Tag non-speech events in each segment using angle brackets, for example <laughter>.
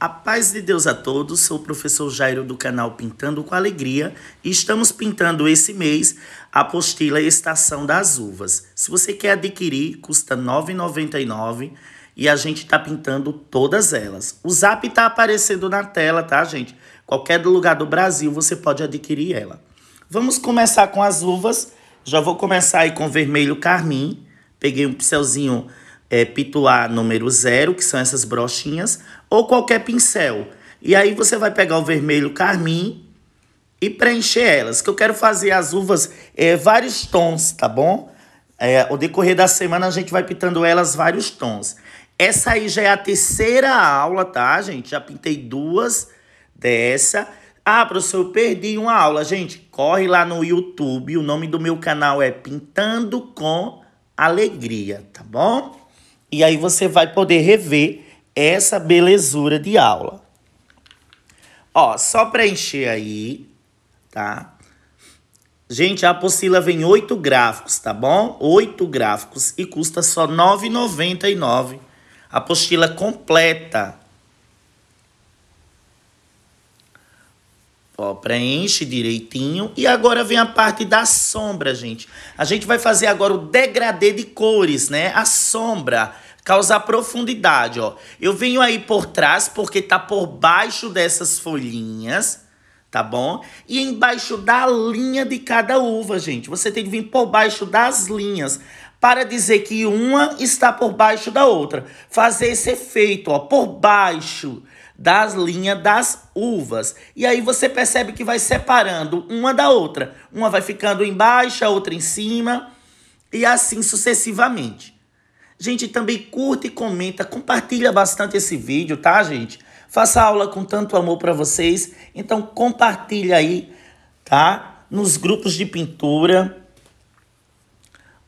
A paz de Deus a todos, sou o professor Jairo do canal Pintando com Alegria e estamos pintando esse mês a apostila Estação das Uvas. Se você quer adquirir, custa R$ 9,99 e a gente está pintando todas elas. O zap está aparecendo na tela, tá, gente? Qualquer lugar do Brasil você pode adquirir ela. Vamos começar com as uvas. Já vou começar aí com vermelho carmim. Peguei um pincelzinho é, pituar número zero, que são essas brochinhas, ou qualquer pincel. E aí você vai pegar o vermelho carmim e preencher elas, que eu quero fazer as uvas é, vários tons, tá bom? É, decorrer da semana a gente vai pintando elas vários tons. Essa aí já é a terceira aula, tá, gente? Já pintei duas dessa. Ah, professor, eu perdi uma aula. Gente, corre lá no YouTube. O nome do meu canal é Pintando com Alegria, tá bom? E aí você vai poder rever essa belezura de aula. Ó, só preencher aí, tá? Gente, a apostila vem oito gráficos, tá bom? Oito gráficos e custa só R$ 9,99. Apostila completa, Ó, preenche direitinho. E agora vem a parte da sombra, gente. A gente vai fazer agora o degradê de cores, né? A sombra causar profundidade, ó. Eu venho aí por trás porque tá por baixo dessas folhinhas, tá bom? E embaixo da linha de cada uva, gente. Você tem que vir por baixo das linhas para dizer que uma está por baixo da outra. Fazer esse efeito, ó, por baixo das linhas das uvas. E aí você percebe que vai separando uma da outra. Uma vai ficando embaixo, a outra em cima, e assim sucessivamente. Gente, também curta e comenta, compartilha bastante esse vídeo, tá, gente? Faça aula com tanto amor para vocês, então compartilha aí, tá? Nos grupos de pintura.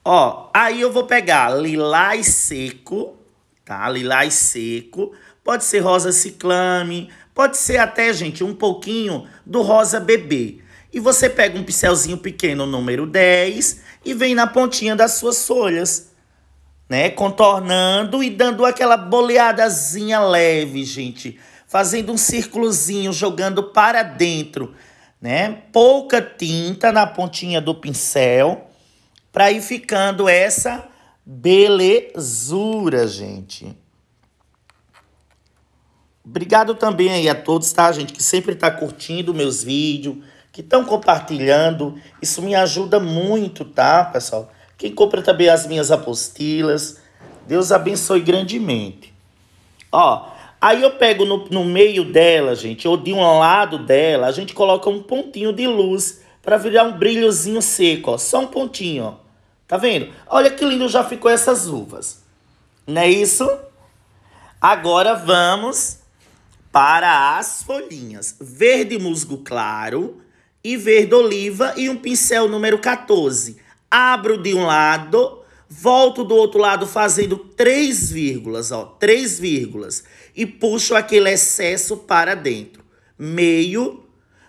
Ó, aí eu vou pegar lilás seco, tá? Lilás seco, pode ser rosa ciclame, pode ser até, gente, um pouquinho do rosa bebê. E você pega um pincelzinho pequeno, número 10, e vem na pontinha das suas folhas, né? Contornando e dando aquela boleadazinha leve, gente. Fazendo um círculozinho, jogando para dentro, né? Pouca tinta na pontinha do pincel, para ir ficando essa belezura, gente. Obrigado também aí a todos, tá, gente, que sempre tá curtindo meus vídeos, que estão compartilhando. Isso me ajuda muito, tá, pessoal? Quem compra também as minhas apostilas. Deus abençoe grandemente. Ó, aí eu pego no, no meio dela, gente, ou de um lado dela, a gente coloca um pontinho de luz para virar um brilhozinho seco, ó. Só um pontinho, ó. Tá vendo? Olha que lindo já ficou essas uvas. Não é isso? Agora vamos para as folhinhas. Verde musgo claro e verde oliva e um pincel número 14. Abro de um lado, volto do outro lado fazendo três vírgulas, ó, três vírgulas. E puxo aquele excesso para dentro. Meio,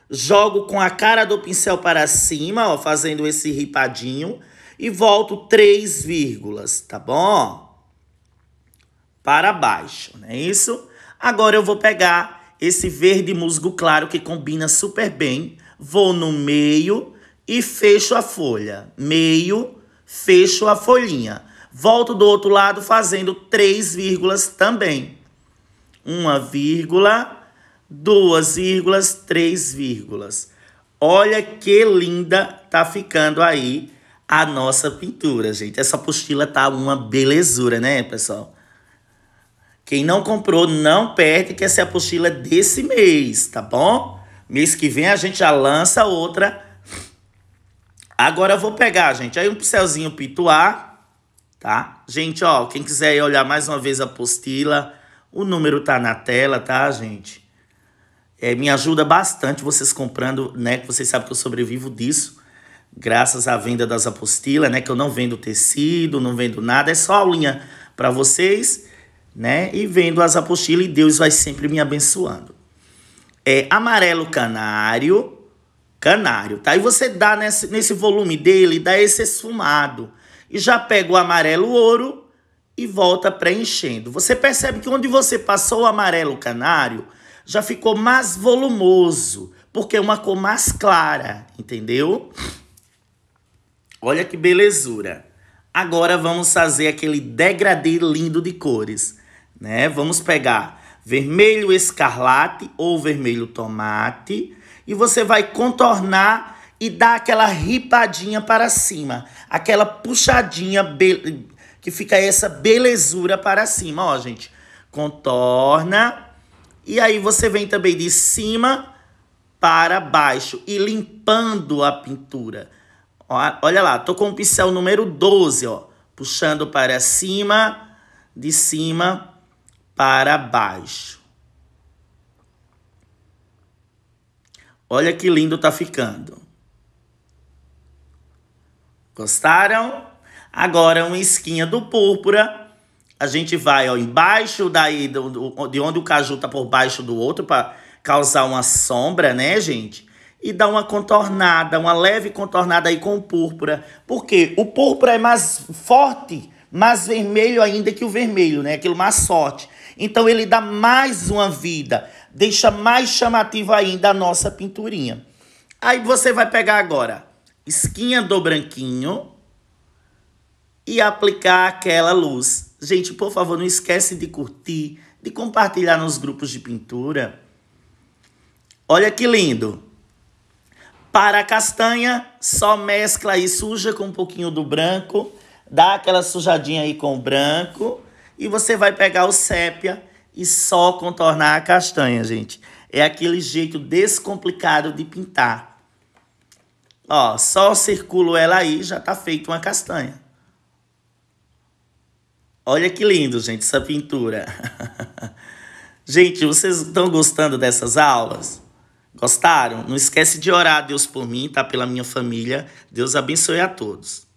jogo com a cara do pincel para cima, ó, fazendo esse ripadinho. E volto três vírgulas, tá bom? Para baixo, não é isso? Agora eu vou pegar esse verde musgo claro que combina super bem. Vou no meio e fecho a folha. Meio, fecho a folhinha. Volto do outro lado fazendo três vírgulas também. Uma vírgula, duas vírgulas, três vírgulas. Olha que linda tá ficando aí a nossa pintura, gente. Essa apostila tá uma belezura, né, pessoal? Quem não comprou, não perde, que essa é a apostila desse mês, tá bom? Mês que vem a gente já lança outra. Agora eu vou pegar, gente, aí um pincelzinho pituá, tá? Gente, ó, quem quiser olhar mais uma vez a apostila, o número tá na tela, tá, gente? É, me ajuda bastante vocês comprando, né? Que vocês sabem que eu sobrevivo disso graças à venda das apostilas, né? Que eu não vendo tecido, não vendo nada, é só linha para vocês né? E vendo as apostilas, e Deus vai sempre me abençoando. É amarelo canário, canário, tá? E você dá nesse, nesse volume dele, dá esse esfumado. E já pega o amarelo ouro e volta preenchendo. Você percebe que onde você passou o amarelo canário, já ficou mais volumoso, porque é uma cor mais clara, entendeu? Olha que belezura. Agora vamos fazer aquele degradê lindo de cores né? Vamos pegar vermelho escarlate ou vermelho tomate e você vai contornar e dar aquela ripadinha para cima, aquela puxadinha que fica essa belezura para cima, ó, gente. Contorna e aí você vem também de cima para baixo e limpando a pintura. Ó, olha lá, tô com o pincel número 12, ó, puxando para cima, de cima para baixo. Olha que lindo tá ficando. Gostaram? Agora uma esquinha do púrpura. A gente vai ó, embaixo daí do, do, de onde o caju tá por baixo do outro para causar uma sombra, né, gente? E dá uma contornada, uma leve contornada aí com o púrpura. Porque o púrpura é mais forte, mais vermelho ainda que o vermelho, né? Aquilo mais forte. Então ele dá mais uma vida, deixa mais chamativo ainda a nossa pinturinha. Aí você vai pegar agora esquinha do branquinho e aplicar aquela luz. Gente, por favor, não esquece de curtir, de compartilhar nos grupos de pintura. Olha que lindo! Para a castanha, só mescla aí, suja com um pouquinho do branco, dá aquela sujadinha aí com o branco e você vai pegar o sépia e só contornar a castanha, gente. É aquele jeito descomplicado de pintar. Ó, só circulo ela aí, já tá feito uma castanha. Olha que lindo, gente, essa pintura. <laughs> gente, vocês estão gostando dessas aulas? Gostaram? Não esquece de orar a Deus por mim, tá? Pela minha família. Deus abençoe a todos.